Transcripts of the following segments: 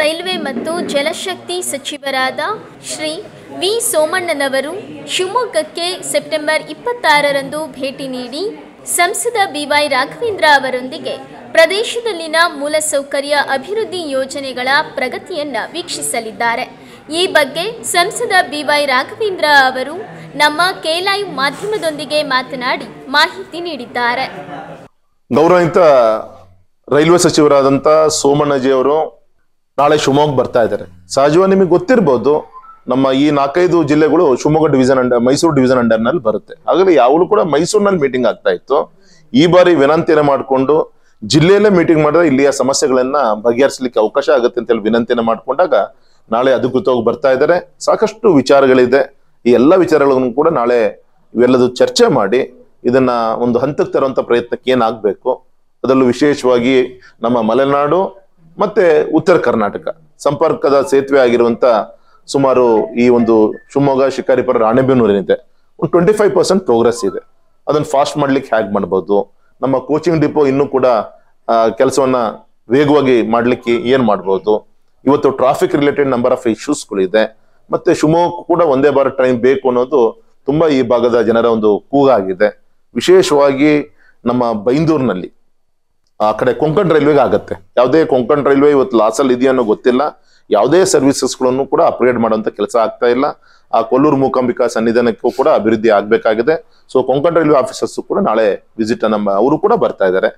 railway ಮತ್ತು ಜಲಶಕ್ತಿ ಸಚಿವರಾದ Shri V ಸೋಮಣ್ಣನವರು ಶಿವಮೊಗ್ಗಕ್ಕೆ ಸೆಪ್ಟೆಂಬರ್ ಇಪ್ಪತ್ತಾರರಂದು ಭೇಟಿ ನೀಡಿ ಸಂಸದ ಬಿವೈ ರಾಘವೇಂದ್ರ ಅವರೊಂದಿಗೆ ಪ್ರದೇಶದಲ್ಲಿನ ಮೂಲಸೌಕರ್ಯ ಅಭಿವೃದ್ಧಿ ಯೋಜನೆಗಳ ಪ್ರಗತಿಯನ್ನ ವೀಕ್ಷಿಸಲಿದ್ದಾರೆ ಈ ಬಗ್ಗೆ ಸಂಸದ ಬಿವೈ ರಾಘವೇಂದ್ರ ಅವರು ನಮ್ಮ ಕೆ ಮಾಧ್ಯಮದೊಂದಿಗೆ ಮಾತನಾಡಿ ಮಾಹಿತಿ ನೀಡಿದ್ದಾರೆ ಗೌರವಿತ ರೈಲ್ವೆ ಸಚಿವರಾದಂಥ ಸೋಮಣ್ಣಜಿ ಅವರು ನಾಳೆ ಶಿವಮೊಗ್ಗ ಬರ್ತಾ ಇದ್ದಾರೆ ಸಹಜವಾಗಿ ನಿಮಗೆ ಗೊತ್ತಿರ್ಬೋದು ನಮ್ಮ ಈ ನಾಲ್ಕೈದು ಜಿಲ್ಲೆಗಳು Shivamogga division under Mysuru division under ನಲ್ಲಿ ಬರುತ್ತೆ ಹಾಗಾದ್ರೆ ಯಾವಾಗಲೂ ಕೂಡ ಮೈಸೂರಿನಲ್ಲಿ ಮೀಟಿಂಗ್ ಆಗ್ತಾ ಇತ್ತು ಈ ಬಾರಿ ವಿನಂತಿಯನ್ನು ಮಾಡಿಕೊಂಡು ಜಿಲ್ಲೆಯಲ್ಲೇ ಮೀಟಿಂಗ್ ಮಾಡಿದ್ರೆ ಇಲ್ಲಿಯ ಸಮಸ್ಯೆಗಳನ್ನ ಬಗೆಹರಿಸಲಿಕ್ಕೆ ಅವಕಾಶ ಆಗುತ್ತೆ ಅಂತ ಹೇಳಿ ವಿನಂತಿಯನ್ನು ಮಾಡಿಕೊಂಡಾಗ ನಾಳೆ ಅಧಿಕೃತವಾಗಿ ಬರ್ತಾ ಇದ್ದಾರೆ ಸಾಕಷ್ಟು ವಿಚಾರಗಳಿದೆ ಈ ಎಲ್ಲ ವಿಚಾರಗಳನ್ನು ಕೂಡ ನಾಳೆ ಇವೆಲ್ಲದೂ ಚರ್ಚೆ ಮಾಡಿ ಇದನ್ನ ಒಂದು ಹಂತಕ್ಕೆ ತರುವಂತ ಪ್ರಯತ್ನಕ್ಕೆ ಏನಾಗಬೇಕು ಅದರಲ್ಲೂ ವಿಶೇಷವಾಗಿ ನಮ್ಮ ಮಲೆನಾಡು ಮತ್ತೆ ಉತ್ತರ ಕರ್ನಾಟಕ ಸಂಪರ್ಕದ ಸೇತುವೆ ಆಗಿರುವಂತ ಸುಮಾರು ಈ ಒಂದು ಶಿವಮೊಗ್ಗ ಶಿಕಾರಿಪುರ ರಾಣೆಬೆನ್ನೂರು ಏನಿದೆ ಒಂದು ಟ್ವೆಂಟಿ ಫೈವ್ ಪರ್ಸೆಂಟ್ ಪ್ರೋಗ್ರೆಸ್ ಇದೆ ಅದನ್ನು ಫಾಸ್ಟ್ ಮಾಡ್ಲಿಕ್ಕೆ ಹ್ಯಾಗ್ ಮಾಡ್ಬೋದು ನಮ್ಮ ಕೋಚಿಂಗ್ ಡಿಪೋ ಇನ್ನೂ ಕೂಡ ಕೆಲಸವನ್ನ ವೇಗವಾಗಿ ಮಾಡ್ಲಿಕ್ಕೆ ಏನ್ ಮಾಡ್ಬೋದು ಇವತ್ತು ಟ್ರಾಫಿಕ್ ರಿಲೇಟೆಡ್ ನಂಬರ್ ಆಫ್ ಇಶ್ಯೂಸ್ಗಳಿದೆ ಮತ್ತೆ ಶಿವಮೊಗ್ಗ ಕೂಡ ಒಂದೇ ಬಾರ ಟೈಮ್ ಬೇಕು ಅನ್ನೋದು ತುಂಬಾ ಈ ಭಾಗದ ಜನರ ಒಂದು ಕೂಗಾಗಿದೆ ವಿಶೇಷವಾಗಿ ನಮ್ಮ ಬೈಂದೂರಿನಲ್ಲಿ ಆ ಕಡೆ ಕೊಂಕಣ್ ರೈಲ್ವೆಗೆ ಆಗುತ್ತೆ ಯಾವುದೇ ಕೊಂಕಣ್ ರೈಲ್ವೆ ಇವತ್ತು ಲಾಸಲ್ಲಿ ಇದೆಯನ್ನೋ ಗೊತ್ತಿಲ್ಲ ಯಾವುದೇ ಸರ್ವಿಸಸ್ಗಳನ್ನು ಕೂಡ ಅಪ್ಗ್ರೇಡ್ ಮಾಡುವಂಥ ಕೆಲಸ ಆಗ್ತಾ ಇಲ್ಲ ಆ ಕೊಲ್ಲೂರು ಮೂಕಾಂಬಿಕಾ ಸನ್ನಿಧಾನಕ್ಕೂ ಕೂಡ ಅಭಿವೃದ್ಧಿ ಆಗಬೇಕಾಗಿದೆ ಸೊ ಕೊಂಕಣ್ ರೈಲ್ವೆ ಆಫೀಸರ್ಸ್ ಕೂಡ ನಾಳೆ ವಿಸಿಟ್ ನಮ್ಮ ಅವರು ಕೂಡ ಬರ್ತಾ ಇದ್ದಾರೆ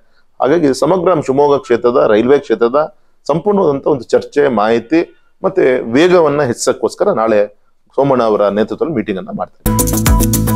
ಹಾಗಾಗಿ ಸಮಗ್ರ ಶಿವಮೊಗ್ಗ ಕ್ಷೇತ್ರದ ರೈಲ್ವೆ ಕ್ಷೇತ್ರದ ಸಂಪೂರ್ಣವಾದಂಥ ಒಂದು ಚರ್ಚೆ ಮಾಹಿತಿ ಮತ್ತೆ ವೇಗವನ್ನು ಹೆಚ್ಚಿಸೋಕ್ಕೋಸ್ಕರ ನಾಳೆ ಸೋಮಣ್ಣ ಅವರ ನೇತೃತ್ವದಲ್ಲಿ ಮೀಟಿಂಗ್ ಅನ್ನ ಮಾಡ್ತಾರೆ